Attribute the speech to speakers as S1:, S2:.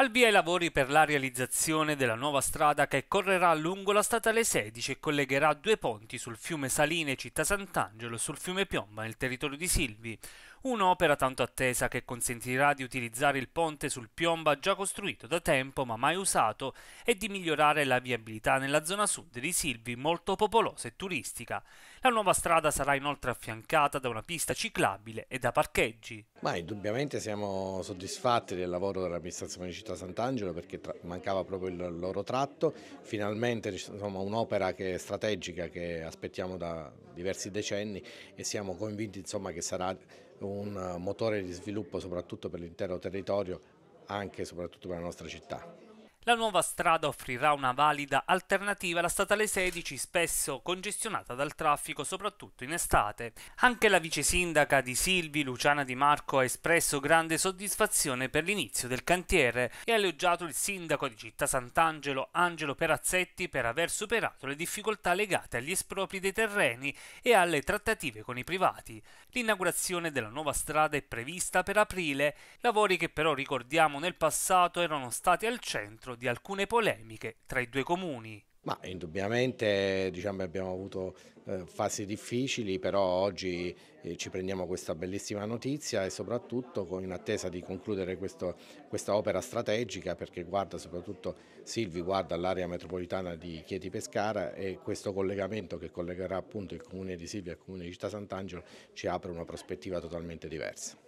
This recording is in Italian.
S1: Al via i lavori per la realizzazione della nuova strada che correrà lungo la statale 16 e collegherà due ponti sul fiume Saline Città Sant'Angelo e sul fiume Piomba nel territorio di Silvi. Un'opera tanto attesa che consentirà di utilizzare il ponte sul Piomba già costruito da tempo ma mai usato e di migliorare la viabilità nella zona sud di Silvi molto popolosa e turistica. La nuova strada sarà inoltre affiancata da una pista ciclabile e da parcheggi.
S2: Ma indubbiamente siamo soddisfatti del lavoro dell'amministrazione cittadina Orchestra Sant'Angelo perché mancava proprio il loro tratto, finalmente un'opera che è strategica che aspettiamo da diversi decenni e siamo convinti insomma, che sarà un motore di sviluppo soprattutto per l'intero territorio, anche e soprattutto per la nostra città.
S1: La nuova strada offrirà una valida alternativa alla statale 16 spesso congestionata dal traffico soprattutto in estate. Anche la vice sindaca di Silvi, Luciana Di Marco, ha espresso grande soddisfazione per l'inizio del cantiere e ha elogiato il sindaco di Città Sant'Angelo Angelo Perazzetti per aver superato le difficoltà legate agli espropri dei terreni e alle trattative con i privati. L'inaugurazione della nuova strada è prevista per aprile, lavori che però ricordiamo nel passato erano stati al centro di alcune polemiche tra i due comuni.
S2: Ma indubbiamente diciamo, abbiamo avuto eh, fasi difficili, però oggi eh, ci prendiamo questa bellissima notizia e soprattutto con, in attesa di concludere questo, questa opera strategica perché guarda soprattutto Silvi, guarda l'area metropolitana di Chieti Pescara e questo collegamento che collegherà appunto il comune di Silvia al comune di Città Sant'Angelo ci apre una prospettiva totalmente diversa.